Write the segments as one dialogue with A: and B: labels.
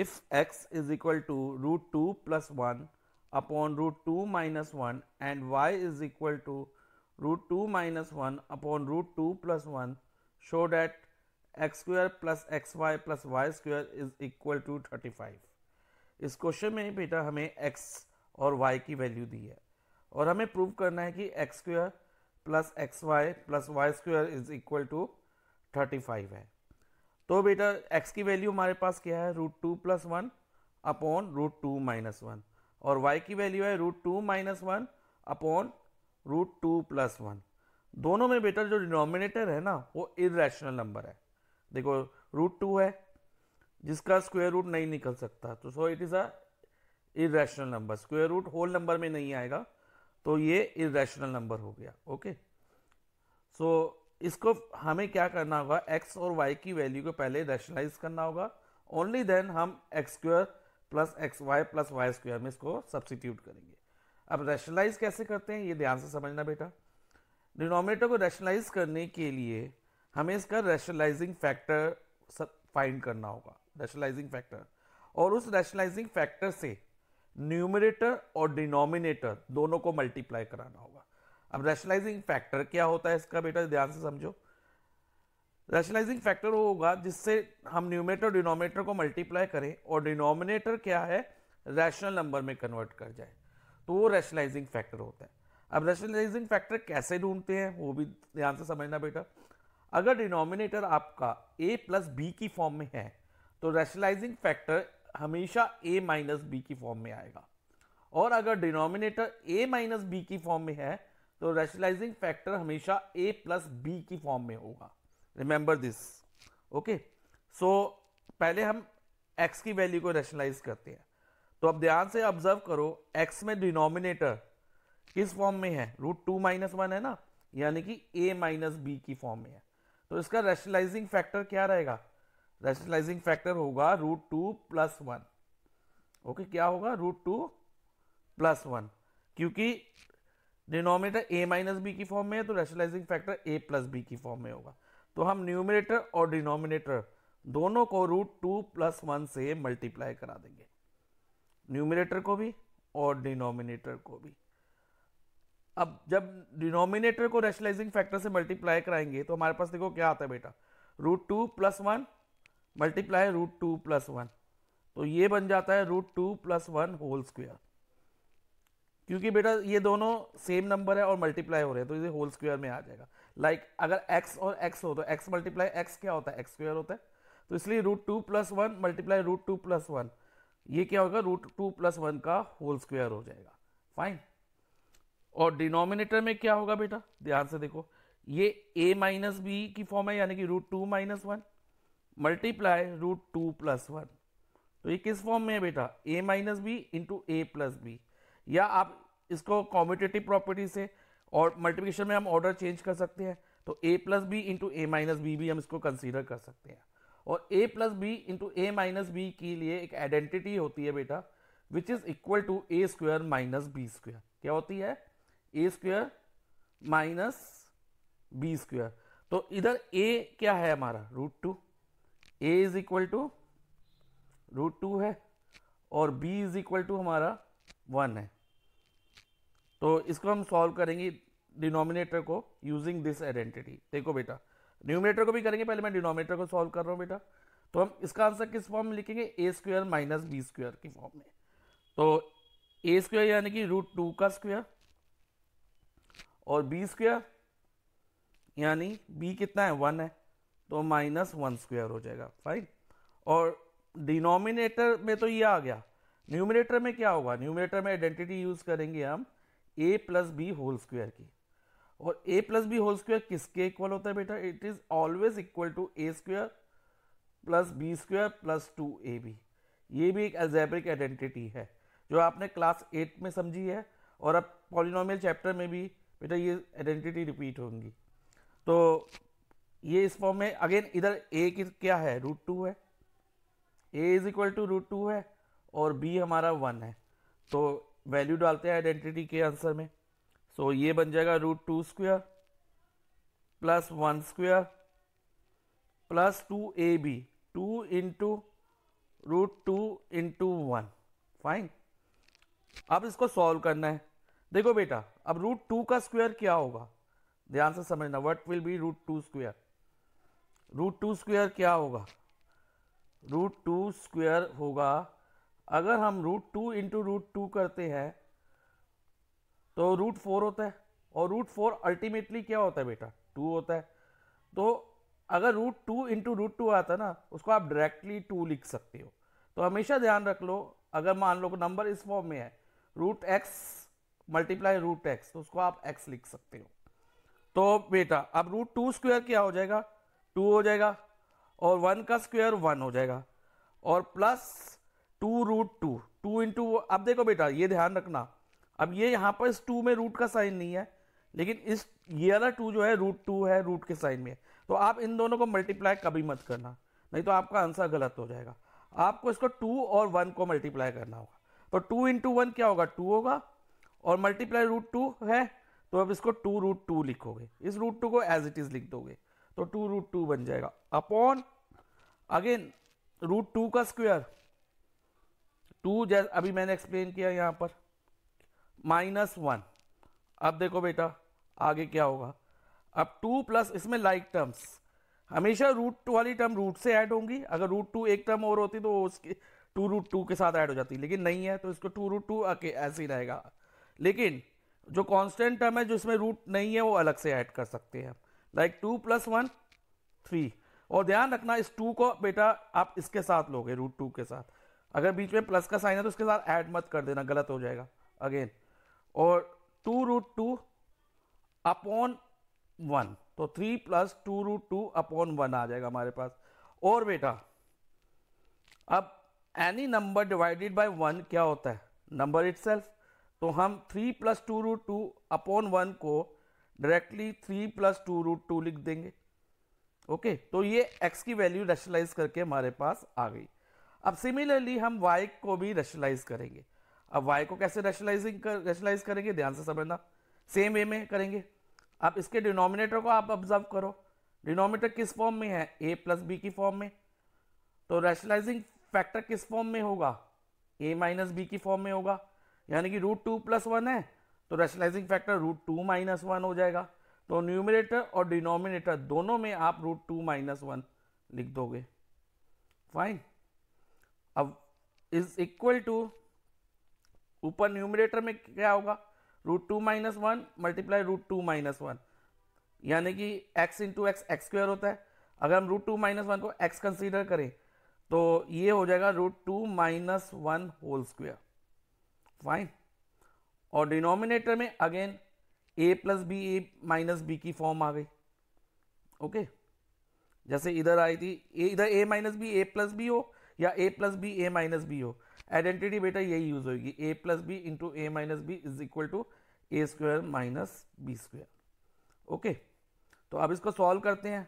A: if x is equal to root 2 plus 1 upon root 2 minus 1 and y is equal to root 2 minus 1 upon root 2 plus 1 show that x square plus xy plus y square is equal to 35. इस question में बेटा हमें x और y की value दी है और हमें prove करना है कि x square plus X Y plus Y square is equal to thirty है तो बेटा x की वैल्यू हमारे पास क्या है root two plus one upon root two minus one और y की वैल्यू है root two minus one upon root two plus one दोनों में बेटा जो डिनोमिनेटर है ना वो इरेशनल नंबर है देखो रूट टू है जिसका स्क्वेयर रूट नहीं निकल सकता तो so it is a irrational number square root whole number में नहीं आएगा तो ये इरेशनल नंबर हो गया ओके सो इसको हमें क्या करना होगा एक्स और वाई की वैल्यू को पहले रैशनलाइज करना होगा ओनली देन हम X square plus x Y plus Y square में इसको सब्सिट्यूट करेंगे अब रैशनलाइज कैसे करते हैं ये ध्यान से समझना बेटा डिनोमिनेटर को रैशनलाइज करने के लिए हमें इसका रैशनलाइजिंग फैक्टर फाइंड करना होगा रैशनलाइजिंग फैक्टर और उस रैशनलाइजिंग फैक्टर से न्यूमिनेटर और डिनोमिनेटर दोनों को मल्टीप्लाई कराना होगा अब रैशनलाइजिंग फैक्टर क्या होता है इसका बेटा ध्यान से समझो रैशनलाइजिंग फैक्टर वो होगा जिससे हम न्यूमेटर डिनोमिनेटर को मल्टीप्लाई करें और डिनोमिनेटर क्या है रैशनल नंबर में कन्वर्ट कर जाए तो वो रैशनलाइजिंग फैक्टर होता है अब रैशनलाइजिंग फैक्टर कैसे ढूंढते हैं वो भी ध्यान से समझना बेटा अगर डिनोमिनेटर आपका ए प्लस बी की फॉर्म में है तो रैशनलाइजिंग फैक्टर हमेशा ए माइनस बी की फॉर्म में आएगा और अगर डिनोमिनेटर ए माइनस बी की फॉर्म में है तो रैशनलाइजिंग फैक्टर हमेशा ए प्लस बी की फॉर्म में होगा रिमेंबर दिस ओके सो पहले हम एक्स की वैल्यू को रैशनलाइज करते हैं तो अब ध्यान से ऑब्जर्व करो एक्स में डिनोमिनेटर किस फॉर्म में है रूट टू माइनस वन है ना यानी कि ए माइनस बी की फॉर्म में है तो इसका रैशनलाइजिंग फैक्टर क्या रहेगा रैशनलाइजिंग फैक्टर होगा root two plus one okay क्या होगा रूट टू प्लस वन क्योंकि डिनोमिनेटर ए माइनस बी की फॉर्म में है तो rationalising factor A plus B की फॉर्म में होगा तो हम न्यूमिनेटर और डिनोमिनेटर दोनों को रूट टू प्लस वन से मल्टीप्लाई करा देंगे न्यूमिनेटर को भी और डिनोमिनेटर को भी अब जब डिनोमिनेटर को रेशनलाइजिंग फैक्टर से मल्टीप्लाई कराएंगे तो हमारे पास देखो क्या आता है बेटा root two plus one multiply root two plus one तो ये बन जाता है root two plus one whole square क्योंकि बेटा ये दोनों सेम नंबर है और मल्टीप्लाई हो रहे हैं तो इसे होल स्क्वायर में आ जाएगा लाइक like, अगर x और x हो तो x मल्टीप्लाई एक्स क्या होता है एक्स स्क्वायर होता है तो इसलिए root two plus one multiply root two plus one ये क्या होगा रूट टू प्लस वन का होल स्क्वायर हो जाएगा फाइन और डिनोमिनेटर में क्या होगा बेटा ध्यान से देखो ये a माइनस बी की फॉर्म है यानी कि root two minus one multiply root two plus one तो ये किस फॉर्म में है बेटा a minus B into A plus B या आप इसको कॉम्पिटेटिव प्रॉपर्टी से और मल्टीप्लिकेशन में हम ऑर्डर चेंज कर सकते हैं तो A plus B into A minus B भी हम इसको कंसीडर कर सकते हैं और A plus B into A minus B के लिए एक आइडेंटिटी होती है बेटा which is equal to A square minus B square क्या होती है ए स्क्वेयर माइनस बी स्क्वेयर तो इधर ए क्या है हमारा root two A is equal to root two है और बी इज इक्वल टू हमारा वन है तो इसको हम सॉल्व करेंगे डिनोमिनेटर को यूजिंग दिस आइडेंटिटी देखो बेटा न्यूमिनेटर को भी करेंगे पहले मैं डिनोमिनेटर को सॉल्व कर रहा हूँ बेटा तो हम इसका आंसर किस फॉर्म में लिखेंगे A square minus B square के फॉर्म में तो ए स्क्वेयर यानी कि रूट टू का स्क्वेयर और बी स्क्वेयर यानी बी कितना है वन है तो माइनस वन स्क्वेयर हो जाएगा फाइन और डिनोमिनेटर में तो ये आ गया न्यूमिनेटर में क्या होगा न्यूमिनेटर में आइडेंटिटी यूज करेंगे हम ए प्लस बी होल स्क्वायर की और A plus B whole square किसके इक्वल होता है बेटा it is always equal to A square plus B square plus two A B ये भी एक एल्जेब्रिक आइडेंटिटी है जो आपने क्लास एट में समझी है और अब पॉलिनोमियल चैप्टर में भी बेटा ये आइडेंटिटी रिपीट होंगी तो ये इस फॉर्म में अगेन इधर ए की क्या है रूट टू है A is equal to root two है और बी हमारा वन है तो वैल्यू डालते हैं आइडेंटिटी के आंसर में सो ये बन जाएगा root two square plus one square plus two A B two into root two into one fine अब इसको सॉल्व करना है देखो बेटा अब रूट टू का स्क्वेयर क्या होगा ध्यान से समझना what will be root two square root two square क्या होगा रूट टू स्क्वेयर होगा अगर हम root two into root two करते हैं तो रूट फोर होता है और रूट फोर अल्टीमेटली क्या होता है बेटा टू होता है तो अगर root two into root two आता है ना उसको आप डायरेक्टली टू लिख सकते हो तो हमेशा ध्यान रख लो अगर मान लो नंबर इस फॉर्म में है root X multiply root X तो उसको आप एक्स लिख सकते हो तो बेटा अब रूट टू स्क्वेयर क्या हो जाएगा टू हो जाएगा और वन का स्क्वायर वन हो जाएगा और plus two root two two into अब देखो बेटा ये ध्यान रखना अब ये यहाँ पर इस टू में रूट का साइन नहीं है लेकिन इस ये वाला टू जो है रूट टू है रूट के साइन में तो आप इन दोनों को मल्टीप्लाई कभी मत करना नहीं तो आपका आंसर गलत हो जाएगा आपको इसको टू और वन को मल्टीप्लाई करना होगा तो टू इंटू वन क्या होगा टू होगा और मल्टीप्लाई रूट टू है तो अब इसको टू रूट टू लिखोगे इस रूट टू को एज इट इज लिख दोगे तो टू रूट टू बन जाएगा अपॉन अगेन रूट टू का स्क्वायर टू जैसे अभी मैंने एक्सप्लेन किया यहाँ पर माइनस वन अब देखो बेटा आगे क्या होगा अब टू प्लस इसमें लाइक टर्म्स हमेशा रूट वाली टर्म रूट से ऐड होंगी अगर रूट टू एक टर्म और होती तो उसके टू रूट टू के साथ ऐड हो जाती लेकिन नहीं है तो इसको टू रूट टू ऐसे ही रहेगा लेकिन जो कांस्टेंट टर्म है जो इसमें रूट नहीं है वो अलग से ऐड कर सकते हैं like two plus one three और ध्यान रखना इस टू को बेटा आप इसके साथ लोगे रूट टू के साथ अगर बीच में प्लस का साइन है तो उसके साथ ऐड मत कर देना गलत हो जाएगा अगेन और two root two upon one तो three plus two root two upon one आ जाएगा हमारे पास और बेटा अब any number divided by one क्या होता है नंबर इट तो हम three plus two root two upon one को directly three plus two root two लिख देंगे ओके okay, तो ये एक्स की वैल्यू रेशनलाइज करके हमारे पास आ गई अब सिमिलरली हम वाई को भी रेशलाइज करेंगे अब वाई को कैसे रेशलाइजिंग कर करेंगे ध्यान से समझना सेम वे में करेंगे अब इसके डिनोमिनेटर को आप ऑब्जर्व करो डिनोमिनेटर किस फॉर्म में है ए प्लस बी की फॉर्म में तो रेशलाइजिंग फैक्टर किस फॉर्म में होगा ए माइनस बी की फॉर्म में होगा यानी कि रूट टू प्लस वन है तो rationalising factor root two minus one हो जाएगा तो न्यूमिनेटर और डिनोमिनेटर दोनों में आप रूट टू माइनस वन लिख दोगे फाइन अब इज इक्वल टू ऊपर न्यूमिनेटर में क्या होगा root two minus one multiply root two minus one यानी कि x into x x square होता है अगर हम रूट टू माइनस वन को एक्स कंसीडर करें तो ये हो जाएगा root two minus one whole square fine और डिनोमिनेटर में again a plus b a minus B की फॉर्म आ गई ओके okay? जैसे इधर आई थी इधर a minus b a plus b हो या a plus b a minus b हो आइडेंटिटी बेटा यही यूज होगी a plus B into A minus b is equal to A square minus b square okay तो अब इसको सॉल्व करते हैं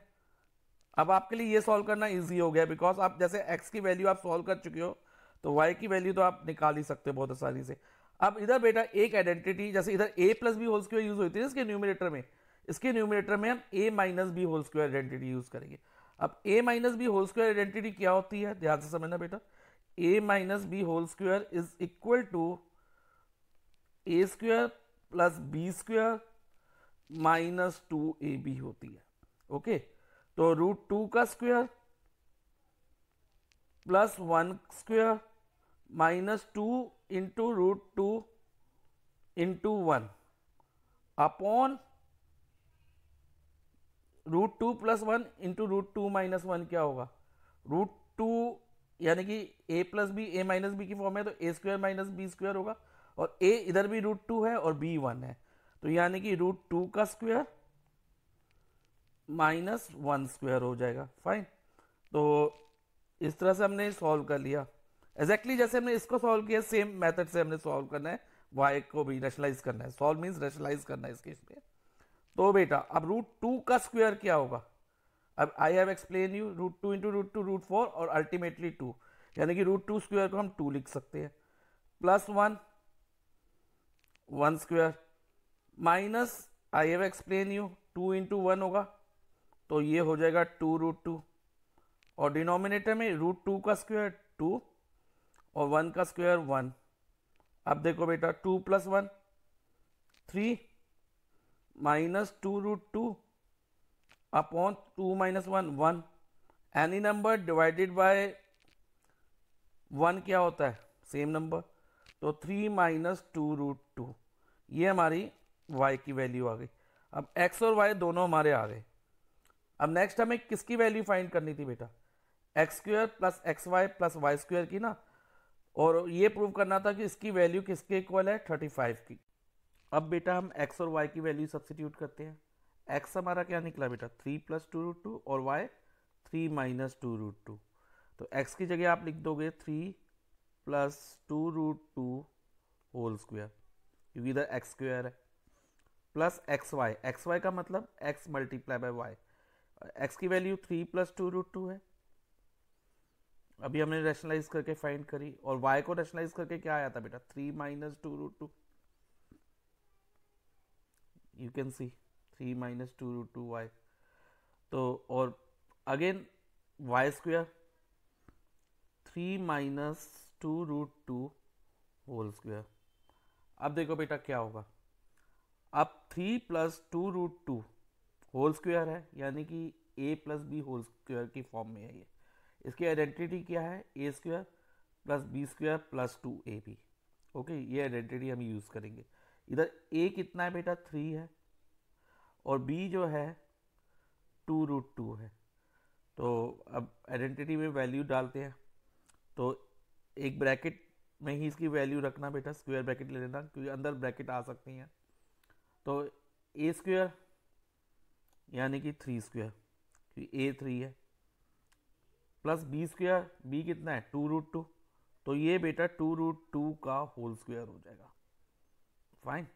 A: अब आपके लिए ये सॉल्व करना इजी हो गया बिकॉज आप जैसे एक्स की वैल्यू आप सॉल्व कर चुके हो तो वाई की वैल्यू तो आप निकाल ही सकते हो बहुत आसानी से अब इधर बेटा एक आइडेंटिटी जैसे इधर a plus B whole square use होती है इसके न्यूमिनेटर में इसके न्यूमिनेटर में हम a minus b whole square identity use करेंगे अब a minus b whole square identity क्या होती है ध्यान से समझना बेटा a minus b whole square is equal to A square plus B square minus two A b होती है ओके तो रूट टू का square plus one square minus to into root two into one upon root two plus one into root two minus one क्या होगा root two यानी कि a plus b a minus B की form है तो a square minus b square होगा और ए इधर भी रूट टू है और बी वन है तो यानी कि रूट टू का स्क्वायर माइनस वन स्क्वायर हो जाएगा फाइन तो इस तरह से हमने सॉल्व कर लिया एग्जैक्टली exactly जैसे हमने इसको सॉल्व किया सेम मेथड से हमने सॉल्व करना है वाई को भी रेशलाइज करना है सॉल्व मीन्स रेशलाइज करना है इस केस में तो बेटा अब रूट टू का स्क्वायर क्या होगा अब I have explain you root two into root two root four और अल्टीमेटली टू यानी कि रूट टू स्क्वायर को हम टू लिख सकते हैं plus one one square minus I have explain you two into one होगा तो ये हो जाएगा टू रूट टू और डिनोमिनेटर में रूट टू का स्क्वायर टू और वन का स्क्वायर वन अब देखो बेटा two plus one three minus two root two upon two minus one one any number divided by one क्या होता है सेम नंबर तो three minus two root two ये हमारी y की वैल्यू आ गई अब x और y दोनों हमारे आ गए अब नेक्स्ट हमें किसकी वैल्यू फाइंड करनी थी बेटा x square plus x Y plus Y square की ना और ये प्रूव करना था कि इसकी वैल्यू किसके इक्वल है 35 की अब बेटा हम एक्स और वाई की वैल्यू सब्सिट्यूट करते हैं एक्स हमारा क्या निकला बेटा three plus two root two और y three minus two root two तो एक्स की जगह आप लिख दोगे three plus two root two whole square क्योंकि इधर एक्स स्क्वायर है plus x y x y का मतलब x multiply by y x की value three plus two root two है अभी हमने रैशनलाइज करके फाइंड करी और वाई को रैशनलाइज करके क्या आया था बेटा three minus two root two you can see three minus two root two y तो और again y square three minus two root two whole square अब देखो बेटा क्या होगा अब three plus two root two whole square है यानी कि a plus B whole square की फॉर्म में है ये इसकी आइडेंटिटी क्या है ए square plus b square plus two ए बी ओके ये आइडेंटिटी हम यूज़ करेंगे इधर ए कितना है बेटा थ्री है और बी जो है टू रूट टू है तो अब आइडेंटिटी में वैल्यू डालते हैं तो एक ब्रैकेट में ही इसकी वैल्यू रखना बेटा स्क्वायर ब्रैकेट ले लेना क्योंकि अंदर ब्रैकेट आ सकती हैं तो ए स्क्वायर यानी कि थ्री स्क्वायर क्योंकि ए थ्री है प्लस बी स्क्वायर बी कितना है टू रूट टू तो ये बेटा टू रूट टू का होल स्क्वायर हो जाएगा फाइन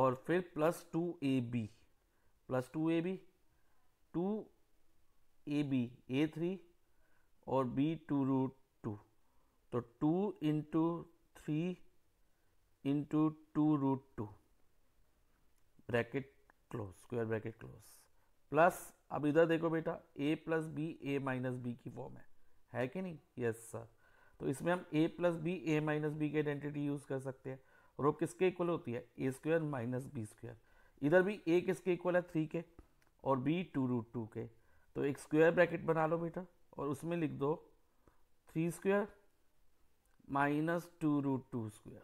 A: और फिर plus two A b plus two A B two A b a three और बी टू रूट टू तो two into three into two root two bracket close square bracket close plus अब इधर देखो बेटा a plus b a minus B की form है है कि नहीं यस yes, सर तो इसमें हम ए plus b a minus B की आइडेंटिटी यूज़ कर सकते हैं और वो किसके इक्वल होती है a square minus B square इधर भी ए किसके इक्वल है थ्री के और बी टू रूट टू के तो एक स्क्वेयर ब्रैकेट बना लो बेटा और उसमें लिख दो three square minus two root two square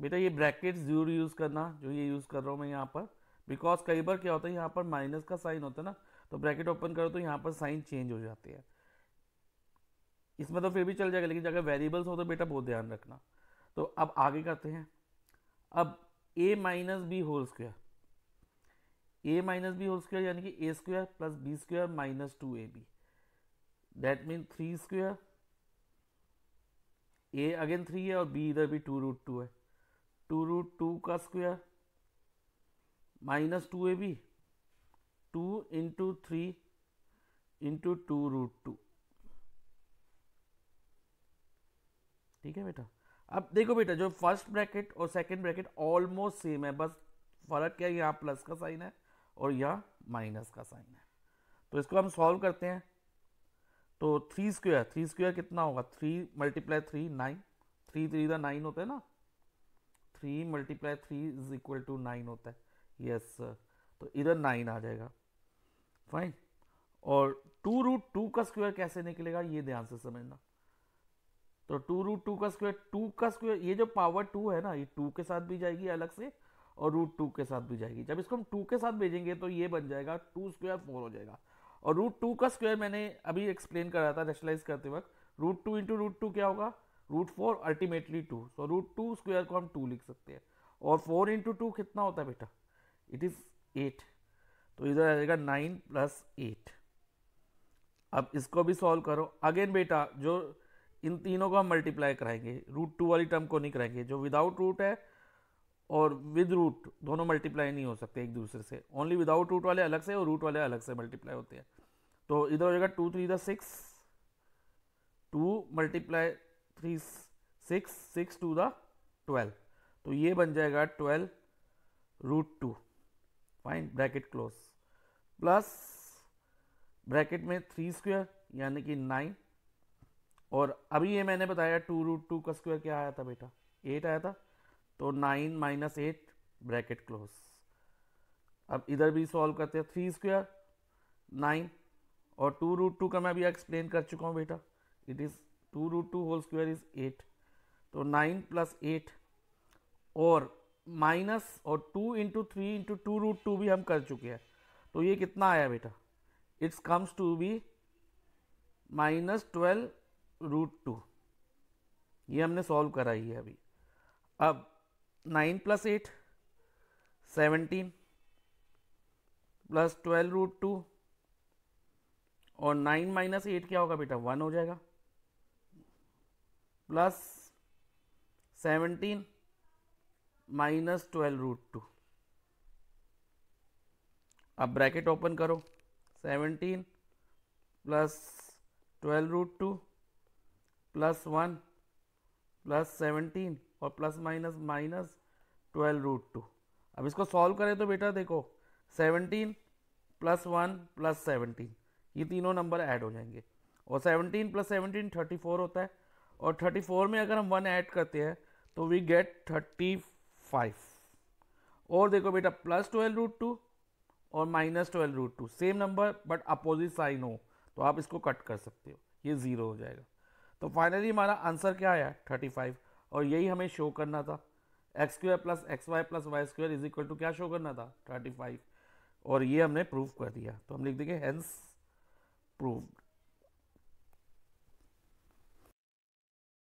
A: बेटा ये ब्रैकेट जरूर यूज़ करना जो ये यूज़ कर रहा हूँ मैं यहाँ पर बिकॉज कई बार क्या होता है यहाँ पर माइनस का साइन होता है ना तो ब्रैकेट ओपन करो तो यहाँ पर साइन चेंज हो जाते हैं इसमें तो फिर भी चल जाएगा लेकिन अगर वेरिएबल्स हो तो बेटा बहुत ध्यान रखना तो अब आगे करते हैं अब a minus b whole square a minus b whole square यानी कि a square plus B square minus two A b that mean three square a again three है और बी इधर भी टू रूट टू है टू रूट टू का square minus two A B two into three into two root two ठीक है बेटा अब देखो बेटा जो फर्स्ट ब्रैकेट और सेकंड ब्रैकेट ऑलमोस्ट सेम है बस फर्क क्या है यहाँ प्लस का साइन है और यहाँ माइनस का साइन है तो इसको हम सॉल्व करते हैं तो थ्री स्क्वेयर थ्री स्क्वेयर कितना होगा three multiply three nine three three the nine होता है ना three multiply three is equal to nine होता है यस सर तो इधर नाइन आ जाएगा फाइन और टू रूट टू का स्क्वेयर कैसे निकलेगा ये ध्यान से समझना तो टू रूट टू का स्क्वायर टू का स्क्वायर ये जो पावर टू है ना ये टू के साथ भी जाएगी अलग से और रूट टू के साथ भी जाएगी जब इसको हम टू के साथ भेजेंगे तो ये बन जाएगा टू स्क्वायर फोर हो जाएगा और रूट टू का स्क्वायर मैंने अभी एक्सप्लेन करा था रेशलाइज करते वक्त root two into root two क्या होगा root four ultimately two so root two square को हम टू लिख सकते हैं और फोर इंटू टू कितना होता है बेटा इट इज़ एट तो इधर आ जाएगा नाइन प्लस एट अब इसको भी सॉल्व करो अगेन बेटा जो इन तीनों को हम मल्टीप्लाई कराएंगे रूट टू वाली टर्म को नहीं कराएंगे जो विदाउट रूट है और विद रूट दोनों मल्टीप्लाई नहीं हो सकते एक दूसरे से ओनली विदाउट रूट वाले अलग से और रूट वाले अलग से मल्टीप्लाई होते हैं तो इधर हो जाएगा two three the six two multiply three six six two the twelve तो ये बन जाएगा twelve root two fine bracket close plus bracket में थ्री स्क्वेयर यानी कि नाइन और अभी ये मैंने बताया टू रूट टू का स्क्वायर क्या आया था बेटा एट आया था तो nine minus eight bracket close अब इधर भी सॉल्व करते हैं थ्री स्क्वायर नाइन और टू रूट टू का मैं अभी एक्सप्लेन कर चुका हूँ बेटा it is two root two whole square is eight तो नाइन प्लस एट और माइनस और two into three into two root two भी हम कर चुके हैं तो ये कितना आया बेटा it's comes to be minus twelve root two ये हमने सॉल्व कराई है अभी अब nine plus eight seventeen plus twelve root two और नाइन माइनस एट क्या होगा बेटा वन हो जाएगा plus seventeen minus twelve root two अब ब्रैकेट ओपन करो seventeen plus twelve root two plus one plus seventeen और plus minus minus twelve root two अब इसको सॉल्व करें तो बेटा देखो seventeen plus one plus seventeen ये तीनों नंबर ऐड हो जाएंगे और seventeen plus seventeen thirty four होता है और थर्टी फोर में अगर हम वन ऐड करते हैं तो वी गेट थर्टी फाइव और देखो बेटा प्लस ट्वेल्व रूट टू और minus twelve root two same number but opposite sign हो तो आप इसको कट कर सकते हो ये ज़ीरो हो जाएगा तो फाइनली हमारा आंसर क्या आया थर्टी फाइव और यही हमें शो करना था x square plus x Y plus Y square is equal to क्या शो करना था थर्टी फाइव और ये हमने प्रूव कर दिया तो हम लिख देंगे हैंस प्रूव्ड